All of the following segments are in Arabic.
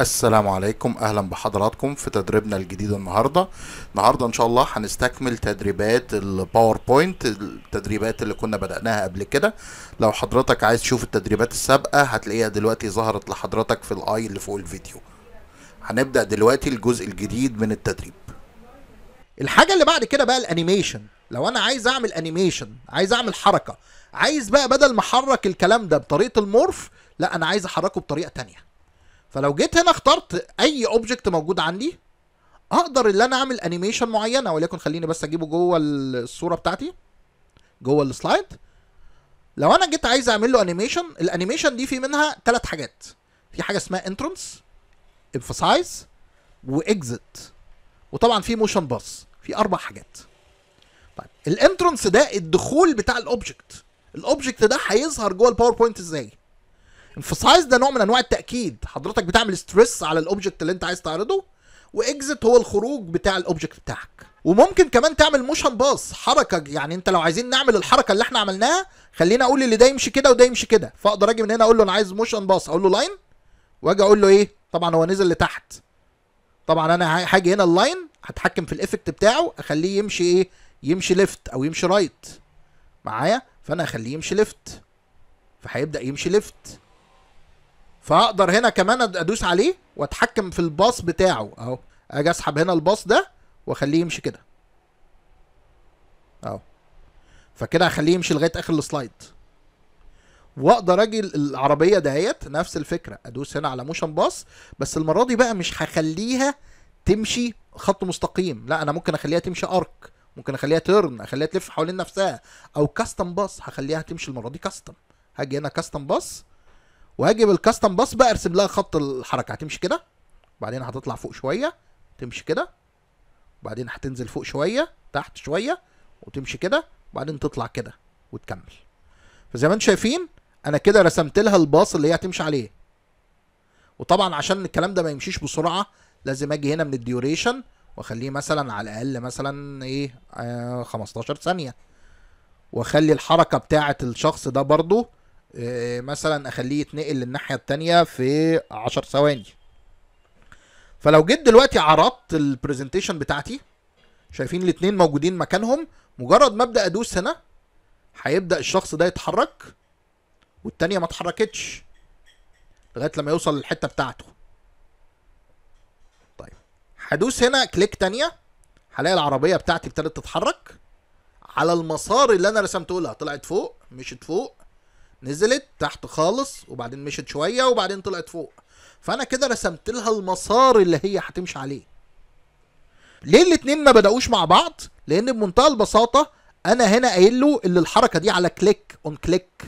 السلام عليكم اهلا بحضراتكم في تدريبنا الجديد النهارده النهارده ان شاء الله هنستكمل تدريبات الباوربوينت التدريبات اللي كنا بدأناها قبل كده لو حضرتك عايز تشوف التدريبات السابقه هتلاقيها دلوقتي ظهرت لحضرتك في الاي اللي فوق الفيديو هنبدأ دلوقتي الجزء الجديد من التدريب الحاجه اللي بعد كده بقى الانيميشن لو انا عايز اعمل انيميشن عايز اعمل حركه عايز بقى بدل ما احرك الكلام ده بطريقه المورف لا انا عايز احركه بطريقه ثانيه فلو جيت هنا اخترت اي اوبجكت موجود عندي اقدر ان انا اعمل انيميشن معينه ولكن خليني بس اجيبه جوه الصوره بتاعتي جوه السلايد لو انا جيت عايز اعمل له انيميشن الانيميشن دي في منها ثلاث حاجات في حاجه اسمها انترنس امفاسايز واكزت وطبعا في موشن باس في اربع حاجات طيب الانترنس ده الدخول بتاع الاوبجكت الاوبجكت ده هيظهر جوه الباوربوينت ازاي انفسايز ده نوع من انواع التاكيد حضرتك بتعمل ستريس على الاوبجكت اللي انت عايز تعرضه واكزت هو الخروج بتاع الاوبجكت بتاعك وممكن كمان تعمل موشن باص حركه يعني انت لو عايزين نعمل الحركه اللي احنا عملناها خلينا اقول اللي ده يمشي كده وده يمشي كده فاقدر اجي من هنا اقول له انا عايز موشن باص اقول له لاين واجي اقول له ايه طبعا هو نزل لتحت طبعا انا هاجي هنا اللاين هتحكم في الايفكت بتاعه اخليه يمشي ايه يمشي ليفت او يمشي رايت معايا فانا اخليه يمشي ليفت فهيبدا يمشي ليفت فهقدر هنا كمان ادوس عليه واتحكم في الباص بتاعه اهو اجي اسحب هنا الباص ده واخليه يمشي كده اهو فكده هخليه يمشي لغايه اخر السلايد واقدر اجي العربيه دهيت نفس الفكره ادوس هنا على موشن باص بس المره دي بقى مش هخليها تمشي خط مستقيم لا انا ممكن اخليها تمشي ارك ممكن اخليها ترن اخليها تلف حوالين نفسها او كاستم باص هخليها تمشي المره دي كاستم هاجي هنا كاستم باص واجي بالكاستم باص بقى ارسم لها خط الحركه هتمشي كده وبعدين هتطلع فوق شويه تمشي كده وبعدين هتنزل فوق شويه تحت شويه وتمشي كده وبعدين تطلع كده وتكمل فزي ما انتم شايفين انا كده رسمت لها الباص اللي هي هتمشي عليه وطبعا عشان الكلام ده ما يمشيش بسرعه لازم اجي هنا من الديوريشن واخليه مثلا على الاقل مثلا ايه 15 آه، ثانيه واخلي الحركه بتاعه الشخص ده برده آه، مثلا اخليه يتنقل للناحيه الثانيه في 10 ثواني فلو جيت دلوقتي عرضت البرزنتيشن بتاعتي شايفين الاثنين موجودين مكانهم مجرد ما ابدا ادوس هنا هيبدا الشخص ده يتحرك والتانية ما اتحركتش لغايه لما يوصل للحته بتاعته طيب هدوس هنا كليك تانية هلاقي العربيه بتاعتي ابتدت تتحرك على المسار اللي انا رسمته لها طلعت فوق مشت فوق نزلت تحت خالص وبعدين مشت شويه وبعدين طلعت فوق فانا كده رسمت لها المسار اللي هي هتمشي عليه ليه الاتنين ما بداوش مع بعض لان بمنتهى البساطه انا هنا قايل له ان الحركه دي على كليك اون كليك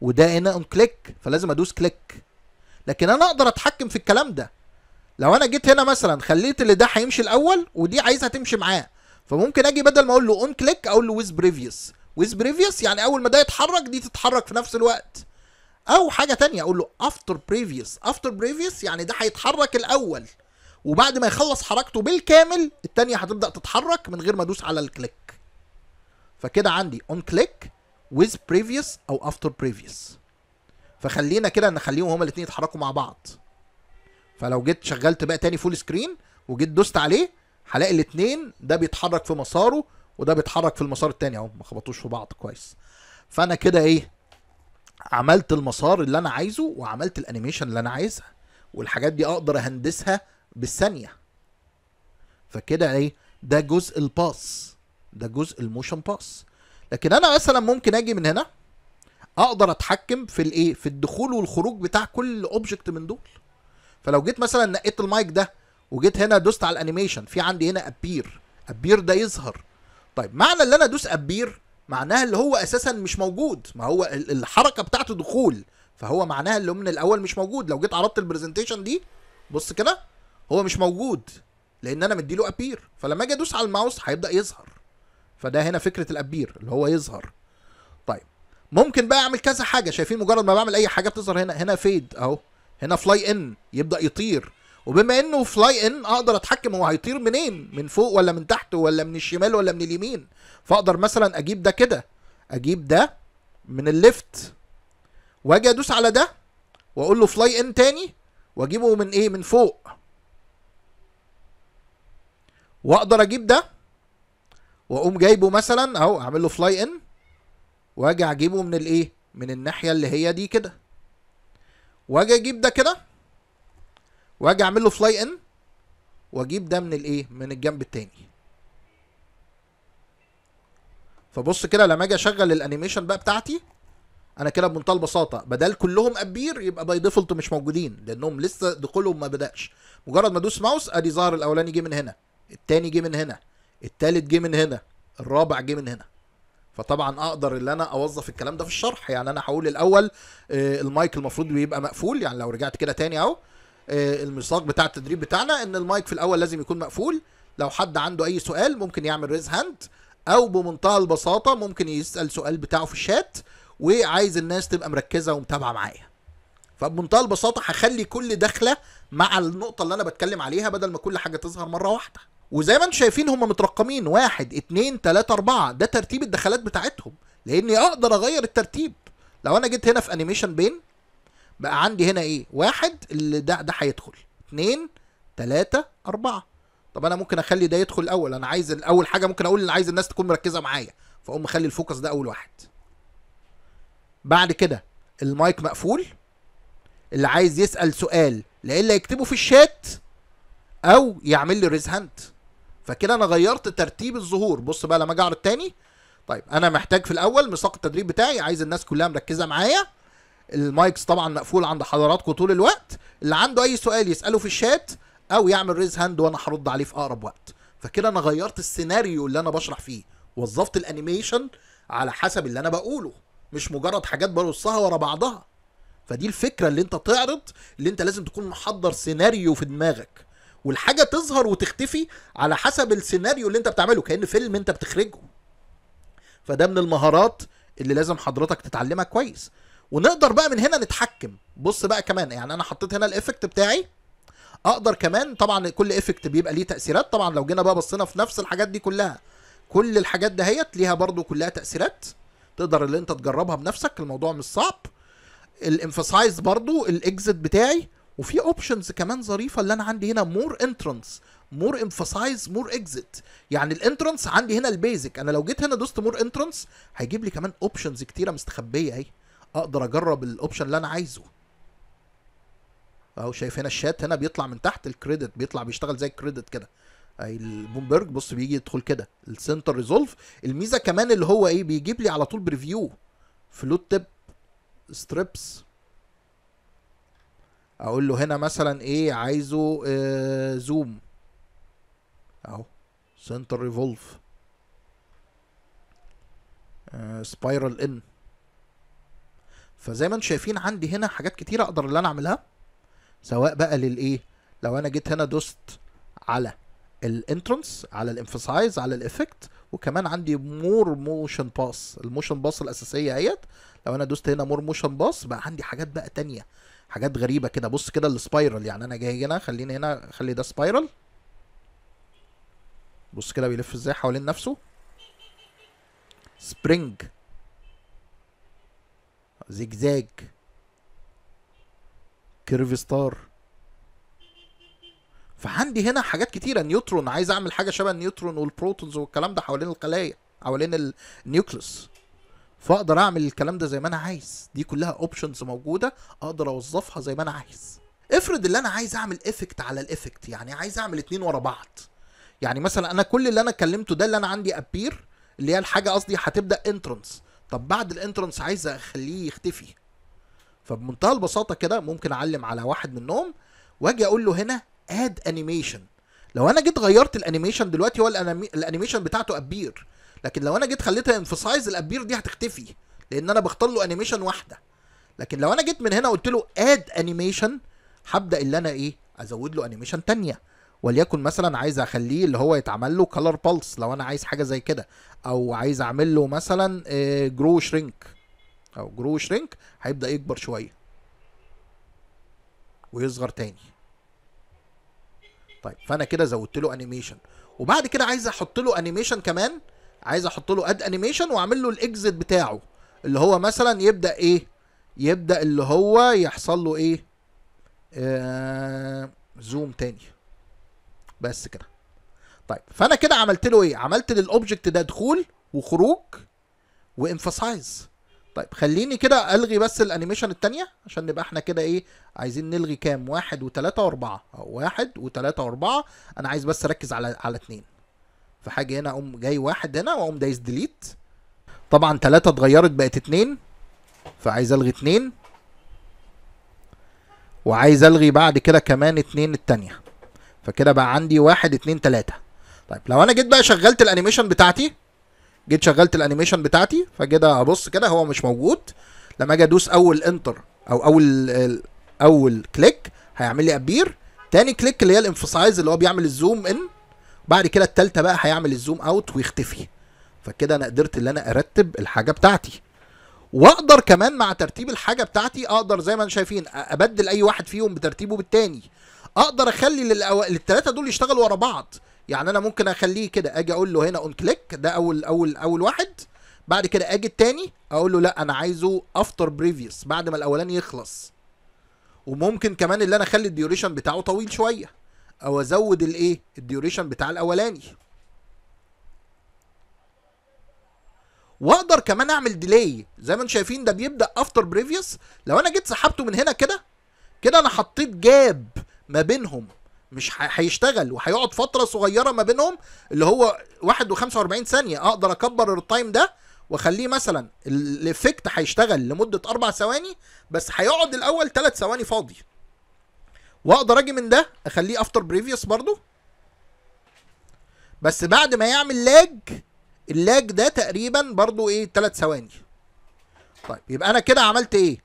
وده هنا اون كليك فلازم ادوس كليك لكن انا اقدر اتحكم في الكلام ده لو انا جيت هنا مثلا خليت اللي ده هيمشي الاول ودي عايزها تمشي معاه فممكن اجي بدل ما اقول له اون كليك اقول له ويز بريفيوس ويز بريفيوس يعني اول ما ده يتحرك دي تتحرك في نفس الوقت او حاجه تانية اقول له افتر بريفيوس افتر بريفيوس يعني ده هيتحرك الاول وبعد ما يخلص حركته بالكامل التانية هتبدا تتحرك من غير ما ادوس على الكليك فكده عندي اون كليك with previous او after previous فخلينا كده نخليهم هما الاثنين يتحركوا مع بعض فلو جيت شغلت بقى تاني فول سكرين وجيت دوست عليه هلاقي الاثنين ده بيتحرك في مساره وده بيتحرك في المسار التاني اهو ما خبطوش في بعض كويس فانا كده ايه عملت المسار اللي انا عايزه وعملت الانيميشن اللي انا عايزها والحاجات دي اقدر اهندسها بالثانيه فكده ايه ده جزء الباس ده جزء الموشن باس لكن انا مثلا ممكن اجي من هنا اقدر اتحكم في الايه في الدخول والخروج بتاع كل اوبجكت من دول فلو جيت مثلا نقيت المايك ده وجيت هنا دوست على الانيميشن في عندي هنا ابير ابير ده يظهر طيب معنى اللي انا ادوس ابير معناها اللي هو اساسا مش موجود ما هو الحركه بتاعته دخول فهو معناها اللي هو من الاول مش موجود لو جيت عرضت البرزنتيشن دي بص كده هو مش موجود لان انا مديله ابير فلما اجي ادوس على الماوس هيبدا يظهر فده هنا فكره الابير اللي هو يظهر طيب ممكن بقى اعمل كذا حاجه شايفين مجرد ما بعمل اي حاجه بتظهر هنا هنا فيد اهو هنا فلاي ان يبدا يطير وبما انه فلاي ان اقدر اتحكم هو هيطير منين من فوق ولا من تحت ولا من الشمال ولا من اليمين فاقدر مثلا اجيب ده كده اجيب ده من الليفت واجي ادوس على ده واقول له فلاي ان تاني واجيبه من ايه من فوق واقدر اجيب ده واقوم جايبه مثلا اهو اعمل له فلاي ان واجي اجيبه من الايه من الناحيه اللي هي دي كده واجي اجيب ده كده واجي اعمل له فلاي ان واجيب ده من الايه من الجنب التاني فبص كده لما اجي اشغل الانيميشن بقى بتاعتي انا كده بمنتهى البساطه بدل كلهم ابير يبقى باي ديفولت مش موجودين لانهم لسه دخولهم ما بداش مجرد ما ادوس ماوس ادي ظهر الاولاني جه من هنا التاني جه من هنا التالت جه من هنا الرابع جه من هنا فطبعا اقدر ان انا اوظف الكلام ده في الشرح يعني انا هقول الاول آه، المايك المفروض بيبقى مقفول يعني لو رجعت كده تاني اهو آه، الميثاق بتاع التدريب بتاعنا ان المايك في الاول لازم يكون مقفول لو حد عنده اي سؤال ممكن يعمل ريز هاند او بمنتهى البساطه ممكن يسال سؤال بتاعه في الشات وعايز الناس تبقى مركزه ومتابعه معايا فبمنتهى البساطه هخلي كل دخله مع النقطه اللي انا بتكلم عليها بدل ما كل حاجه تظهر مره واحده وزي ما انتم شايفين هم مترقمين واحد اتنين تلاتة اربعة ده ترتيب الدخلات بتاعتهم لاني اقدر اغير الترتيب لو انا جيت هنا في انيميشن بين بقى عندي هنا ايه واحد اللي ده ده هيدخل اتنين تلاتة اربعة طب انا ممكن اخلي ده يدخل الاول انا عايز اول حاجه ممكن اقول ان عايز الناس تكون مركزه معايا فاقوم مخلي الفوكس ده اول واحد بعد كده المايك مقفول اللي عايز يسال سؤال لا الا يكتبه في الشات او يعمل لي ريز هاند فكده انا غيرت ترتيب الظهور بص بقى لما اجي اعرض تاني طيب انا محتاج في الاول ميثاق التدريب بتاعي عايز الناس كلها مركزه معايا المايكس طبعا مقفول عند حضراتكم طول الوقت اللي عنده اي سؤال يساله في الشات او يعمل ريز هاند وانا هرد عليه في اقرب وقت فكده انا غيرت السيناريو اللي انا بشرح فيه وظفت الانيميشن على حسب اللي انا بقوله مش مجرد حاجات برصها ورا بعضها فدي الفكره اللي انت تعرض اللي انت لازم تكون محضر سيناريو في دماغك والحاجه تظهر وتختفي على حسب السيناريو اللي انت بتعمله كان فيلم انت بتخرجه فده من المهارات اللي لازم حضرتك تتعلمها كويس ونقدر بقى من هنا نتحكم بص بقى كمان يعني انا حطيت هنا الايفكت بتاعي اقدر كمان طبعا كل ايفكت بيبقى ليه تاثيرات طبعا لو جينا بقى بصينا في نفس الحاجات دي كلها كل الحاجات دهيت ليها برضو كلها تاثيرات تقدر اللي انت تجربها بنفسك الموضوع مش صعب الامفاسايز برضو الاكزت بتاعي وفي اوبشنز كمان ظريفه اللي انا عندي هنا مور انترنس مور امفاسايز مور اكزت يعني الانترنس عندي هنا البيزك انا لو جيت هنا دوست مور انترنس هيجيب لي كمان اوبشنز كتيره مستخبيه اهي اقدر اجرب الاوبشن اللي انا عايزه اهو شايف هنا الشات هنا بيطلع من تحت الكريدت بيطلع بيشتغل زي الكريدت كده اي البومبرج بص بيجي يدخل كده السنتر ريزولف الميزه كمان اللي هو ايه بيجيب لي على طول بريفيو فلوت تب ستريبس اقول له هنا مثلا ايه عايزه آه زوم اهو سنتر ريفولف سبايرال آه، ان فزي ما انتم شايفين عندي هنا حاجات كتيره اقدر اللي انا اعملها سواء بقى للايه لو انا جيت هنا دوست على الانترنس على الامفسايز على الافكت وكمان عندي مور موشن باس الموشن باس الاساسيه اهيت لو انا دوست هنا مور موشن باس بقى عندي حاجات بقى تانية حاجات غريبه كده بص كده السبايرال يعني انا جاي هنا خليني هنا خلي ده سبايرال بص كده بيلف ازاي حوالين نفسه سبرينج زجزاج كيرف ستار فعندي هنا حاجات كتيره نيوترون عايز اعمل حاجه شبه النيوترون والبروتونز والكلام ده حوالين الخلايا حوالين النيوكليوس فاقدر اعمل الكلام ده زي ما انا عايز دي كلها اوبشنز موجوده اقدر اوظفها زي ما انا عايز افرض اللي انا عايز اعمل افكت على الافكت يعني عايز اعمل اتنين ورا بعض يعني مثلا انا كل اللي انا كلمته ده اللي انا عندي ابير اللي هي الحاجه قصدي هتبدا انترنس طب بعد الانترنس عايز اخليه يختفي فبمنتهى البساطه كده ممكن اعلم على واحد منهم واجي اقول له هنا اد انيميشن لو انا جيت غيرت الانيميشن دلوقتي هو الانيميشن بتاعته ابير لكن لو انا جيت خليتها انفسايز الابير دي هتختفي لان انا بختار له انيميشن واحده لكن لو انا جيت من هنا قلت له اد انيميشن هبدا اللي انا ايه ازود له انيميشن ثانيه وليكن مثلا عايز اخليه اللي هو يتعمل له كلر بالس لو انا عايز حاجه زي كده او عايز اعمل له مثلا جرو آه، شرينك او جرو شرينك هيبدا يكبر شويه ويصغر تاني طيب فانا كده زودت له انيميشن وبعد كده عايز احط له انيميشن كمان عايز احط له اد انيميشن واعمل له الاكزت بتاعه اللي هو مثلا يبدا ايه يبدا اللي هو يحصل له ايه آه زوم تاني بس كده طيب فانا كده عملت له ايه عملت للاوبجكت ده دخول وخروج وانفسايز طيب خليني كده الغي بس الانيميشن الثانيه عشان نبقى احنا كده ايه عايزين نلغي كام واحد وتلاتة واربعة او واحد وتلاتة واربعة انا عايز بس اركز على على اتنين فحاجة هنا اقوم جاي واحد هنا واقوم دايس ديليت طبعا ثلاثة اتغيرت بقت اتنين فعايز الغي اتنين وعايز الغي بعد كده كمان اتنين التانية فكده بقى عندي واحد اتنين تلاته طيب لو انا جيت بقى شغلت الانيميشن بتاعتي جيت شغلت الانيميشن بتاعتي فكده ابص كده هو مش موجود لما اجي ادوس اول انتر او اول اول كليك هيعمل لي ابير تاني كليك اللي هي الانفسايز اللي هو بيعمل الزوم ان بعد كده التالتة بقى هيعمل الزوم اوت ويختفي فكده انا قدرت ان انا ارتب الحاجه بتاعتي واقدر كمان مع ترتيب الحاجه بتاعتي اقدر زي ما انتم شايفين ابدل اي واحد فيهم بترتيبه بالتاني اقدر اخلي للأو... للثلاثه دول يشتغلوا ورا بعض يعني انا ممكن اخليه كده اجي اقول له هنا اون كليك ده اول اول اول واحد بعد كده اجي التاني اقول له لا انا عايزه افتر بريفيوس بعد ما الاولاني يخلص وممكن كمان اللي انا اخلي الديوريشن بتاعه طويل شويه او ازود الايه الديوريشن بتاع الاولاني واقدر كمان اعمل ديلي زي ما انتم شايفين ده بيبدا افتر بريفيوس لو انا جيت سحبته من هنا كده كده انا حطيت جاب ما بينهم مش هيشتغل وهيقعد فتره صغيره ما بينهم اللي هو واحد وخمسة واربعين ثانيه اقدر اكبر التايم ده واخليه مثلا الافكت هيشتغل لمده اربع ثواني بس هيقعد الاول ثلاث ثواني فاضي واقدر اجي من ده اخليه افتر بريفيوس برضو بس بعد ما يعمل لاج اللاج ده تقريبا برضو ايه ثلاث ثواني طيب يبقى انا كده عملت ايه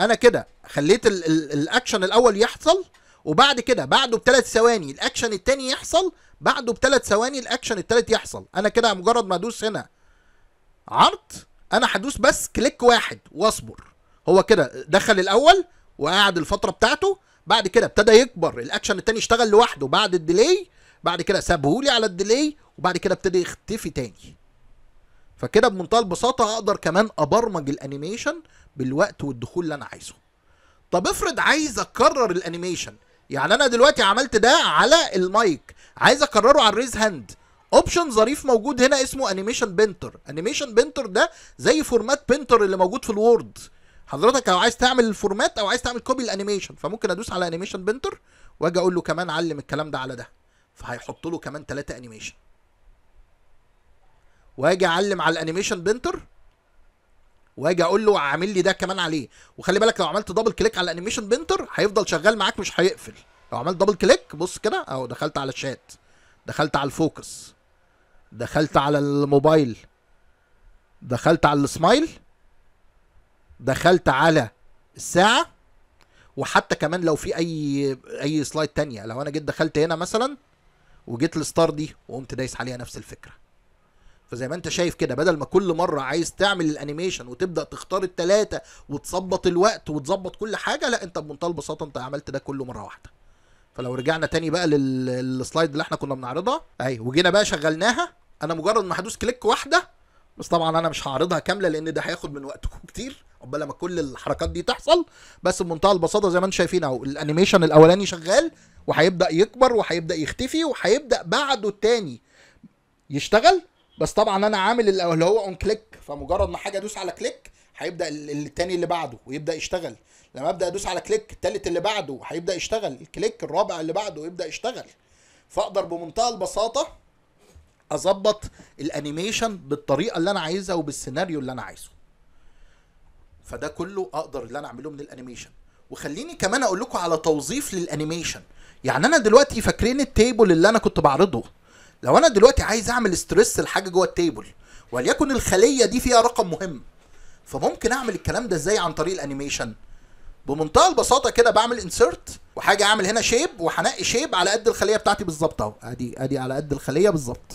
انا كده خليت الاكشن الاول يحصل وبعد كده بعده بثلاث ثواني الاكشن الثاني يحصل بعده بثلاث ثواني الاكشن الثالث يحصل انا كده مجرد ما ادوس هنا عرض انا هدوس بس كليك واحد واصبر هو كده دخل الاول وقعد الفتره بتاعته بعد كده ابتدى يكبر الاكشن الثاني اشتغل لوحده بعد الديلي بعد كده سابهولي على الديلي وبعد كده ابتدى يختفي تاني فكده بمنتهى البساطه اقدر كمان ابرمج الانيميشن بالوقت والدخول اللي انا عايزه طب افرض عايز اكرر الانيميشن يعني انا دلوقتي عملت ده على المايك عايز اكرره على الريز هاند اوبشن ظريف موجود هنا اسمه انيميشن بنتر انيميشن بنتر ده زي فورمات بنتر اللي موجود في الوورد حضرتك لو عايز تعمل الفورمات او عايز تعمل كوبي الانيميشن فممكن ادوس على انيميشن بنتر واجي اقول له كمان علم الكلام ده على ده فهيحط له كمان ثلاثه انيميشن واجي اعلم على الانيميشن بنتر واجي اقول له اعمل لي ده كمان عليه وخلي بالك لو عملت دبل كليك على انيميشن بنتر هيفضل شغال معاك مش هيقفل لو عملت دبل كليك بص كده اهو دخلت على الشات دخلت على الفوكس دخلت على الموبايل دخلت على السمايل دخلت على الساعه وحتى كمان لو في اي اي سلايد تانية لو انا جيت دخلت هنا مثلا وجيت الستار دي وقمت دايس عليها نفس الفكره فزي ما انت شايف كده بدل ما كل مره عايز تعمل الانيميشن وتبدا تختار التلاتة وتظبط الوقت وتظبط كل حاجه لا انت بمنتهى البساطه انت عملت ده كله مره واحده فلو رجعنا تاني بقى للسلايد اللي احنا كنا بنعرضها اهي وجينا بقى شغلناها انا مجرد ما هدوس كليك واحده بس طبعا انا مش هعرضها كامله لان ده هياخد من وقتكم كتير عقبال ما كل الحركات دي تحصل بس بمنتهى البساطه زي ما انتم شايفين اهو الانيميشن الاولاني شغال وهيبدا يكبر وهيبدا يختفي وهيبدا بعده التاني يشتغل بس طبعا انا عامل اللي هو اون كليك فمجرد ما حاجه ادوس على كليك هيبدا التاني اللي بعده ويبدا يشتغل لما ابدا ادوس على كليك التالت اللي بعده هيبدا يشتغل الكليك الرابع اللي بعده يبدا يشتغل فاقدر بمنتهى البساطه اظبط الانيميشن بالطريقه اللي انا عايزها وبالسيناريو اللي انا عايزه فده كله اقدر اللي انا اعمله من الانيميشن وخليني كمان اقول لكم على توظيف للانيميشن يعني انا دلوقتي فاكرين التيبل اللي انا كنت بعرضه لو انا دلوقتي عايز اعمل ستريس لحاجه جوه التيبل وليكن الخليه دي فيها رقم مهم فممكن اعمل الكلام ده ازاي عن طريق الانيميشن بمنتهى البساطه كده بعمل انسرت وحاجه اعمل هنا شيب وهنقي شيب على قد الخليه بتاعتي بالظبط اهو ادي ادي على قد الخليه بالظبط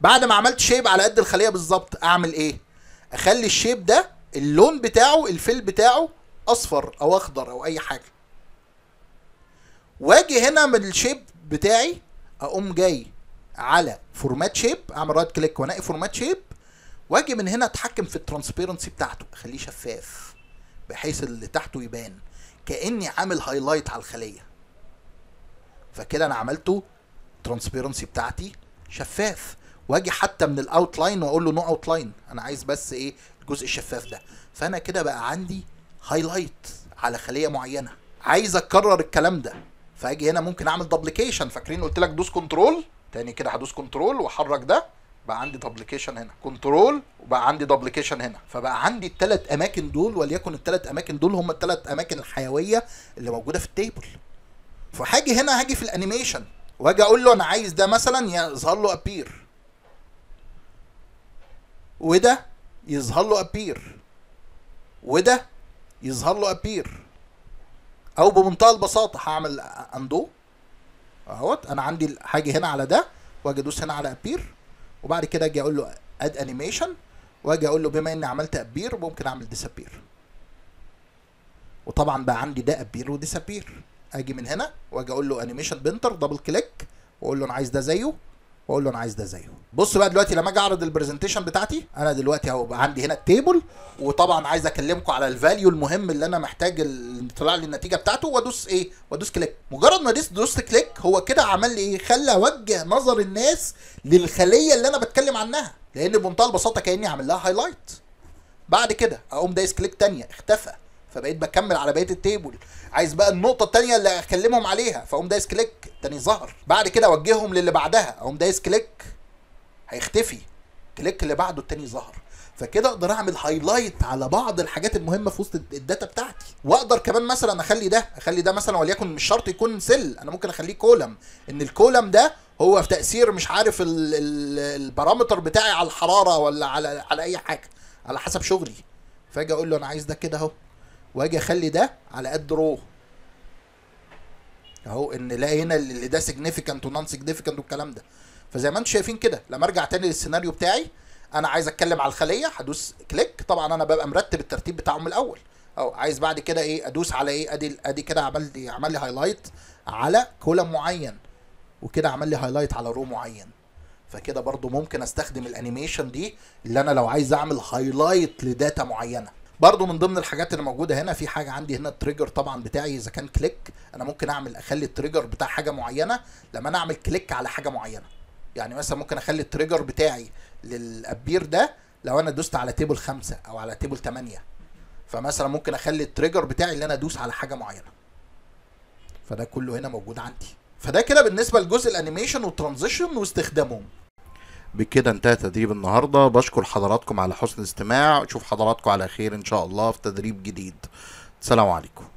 بعد ما عملت شيب على قد الخليه بالظبط اعمل ايه اخلي الشيب ده اللون بتاعه الفيل بتاعه اصفر او اخضر او اي حاجه واجي هنا من الشيب بتاعي اقوم جاي على فورمات شيب اعمل رايت كليك وانقي فورمات شيب واجي من هنا اتحكم في الترانسبيرنسي بتاعته اخليه شفاف بحيث اللي تحته يبان كاني عامل هايلايت على الخليه فكده انا عملته الترانسبيرنسي بتاعتي شفاف واجي حتى من الاوتلاين واقول له نو اوتلاين انا عايز بس ايه الجزء الشفاف ده فانا كده بقى عندي هايلايت على خليه معينه عايز اكرر الكلام ده فاجي هنا ممكن اعمل دبليكيشن فاكرين قلت لك دوس كنترول تاني كده هدوس كنترول واحرك ده بقى عندي دبليكيشن هنا كنترول وبقى عندي دبليكيشن هنا فبقى عندي التلات اماكن دول وليكن التلات اماكن دول هم التلات اماكن الحيويه اللي موجوده في التيبل فهاجي هنا هاجي في الانيميشن واجي اقول له انا عايز ده مثلا يظهر له ابير وده يظهر له ابير وده يظهر له ابير او بمنتهى البساطه هعمل اندو اهوت انا عندي هاجي هنا على ده واجي ادوس هنا على ابير وبعد كده اجي اقول له اد انيميشن واجي اقول له بما اني عملت ابير ممكن اعمل ديسابير وطبعا بقى عندي ده ابير وديسابير اجي من هنا واجي اقول له انيميشن بنتر دبل كليك واقول له انا عايز ده زيه واقول له انا عايز ده زيه بص بقى دلوقتي لما اجي اعرض البرزنتيشن بتاعتي انا دلوقتي هبقى عندي هنا التيبل وطبعا عايز اكلمكم على الفاليو المهم اللي انا محتاج طلع لي النتيجه بتاعته وادوس ايه وادوس كليك مجرد ما دوست دوست كليك هو كده عمل لي ايه خلى وجه نظر الناس للخليه اللي انا بتكلم عنها لان بمنتهى البساطه كاني عامل لها هايلايت بعد كده اقوم دايس كليك تانية اختفى فبقيت بكمل على بقيه التيبل عايز بقى النقطه الثانيه اللي اكلمهم عليها فاقوم دايس كليك تاني ظهر بعد كده اوجههم للي بعدها اقوم دايس كليك هيختفي كليك اللي بعده التاني ظهر فكده اقدر اعمل هايلايت على بعض الحاجات المهمه في وسط الداتا بتاعتي واقدر كمان مثلا اخلي ده اخلي ده مثلا وليكن مش شرط يكون سيل انا ممكن اخليه كولم ان الكولم ده هو في تاثير مش عارف البارامتر بتاعي على الحراره ولا على على اي حاجه على حسب شغلي فاجي اقول له انا عايز ده كده اهو واجي اخلي ده على قد رو اهو ان لا هنا اللي ده سيجنيفيكانت ونون سيجنيفيكانت والكلام ده فزي ما انتم شايفين كده لما ارجع تاني للسيناريو بتاعي انا عايز اتكلم على الخليه هدوس كليك طبعا انا ببقى مرتب الترتيب بتاعهم من الاول اهو عايز بعد كده ايه ادوس على ايه ادي ادي كده عمل لي عمل لي هايلايت على كولم معين وكده عمل لي هايلايت على رو معين فكده برضو ممكن استخدم الانيميشن دي اللي انا لو عايز اعمل هايلايت لداتا معينه برضو من ضمن الحاجات اللي موجوده هنا في حاجه عندي هنا التريجر طبعا بتاعي اذا كان كليك انا ممكن اعمل اخلي التريجر بتاع حاجه معينه لما انا اعمل كليك على حاجه معينه يعني مثلا ممكن اخلي التريجر بتاعي للابير ده لو انا دوست على تيبل خمسة او على تيبل تمانية فمثلا ممكن اخلي التريجر بتاعي اللي انا ادوس على حاجه معينه فده كله هنا موجود عندي فده كده بالنسبه لجزء الانيميشن والترانزيشن واستخدامهم بكده انتهى تدريب النهارده بشكر حضراتكم على حسن الاستماع اشوف حضراتكم على خير ان شاء الله في تدريب جديد السلام عليكم